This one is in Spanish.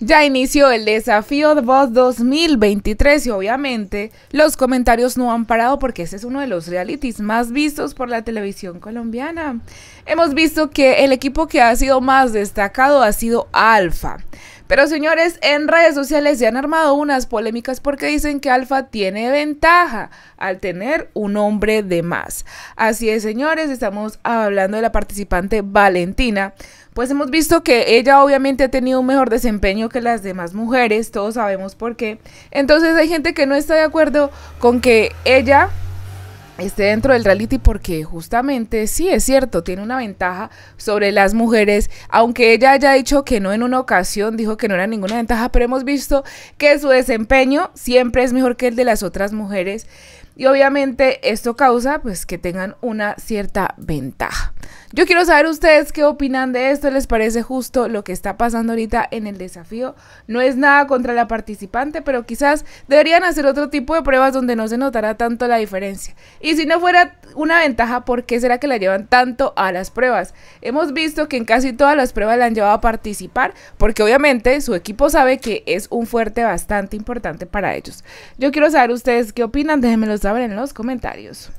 Ya inició el desafío de voz 2023 y obviamente los comentarios no han parado porque ese es uno de los realities más vistos por la televisión colombiana. Hemos visto que el equipo que ha sido más destacado ha sido Alfa. Pero señores, en redes sociales se han armado unas polémicas porque dicen que Alfa tiene ventaja al tener un hombre de más. Así es, señores, estamos hablando de la participante Valentina. Pues hemos visto que ella obviamente ha tenido un mejor desempeño que las demás mujeres, todos sabemos por qué. Entonces hay gente que no está de acuerdo con que ella esté dentro del reality porque justamente sí es cierto, tiene una ventaja sobre las mujeres, aunque ella haya dicho que no en una ocasión, dijo que no era ninguna ventaja, pero hemos visto que su desempeño siempre es mejor que el de las otras mujeres y obviamente esto causa pues que tengan una cierta ventaja. Yo quiero saber ustedes qué opinan de esto, les parece justo lo que está pasando ahorita en el desafío. No es nada contra la participante, pero quizás deberían hacer otro tipo de pruebas donde no se notará tanto la diferencia. Y si no fuera una ventaja, ¿por qué será que la llevan tanto a las pruebas? Hemos visto que en casi todas las pruebas la han llevado a participar, porque obviamente su equipo sabe que es un fuerte bastante importante para ellos. Yo quiero saber ustedes qué opinan, déjenmelo saber en los comentarios.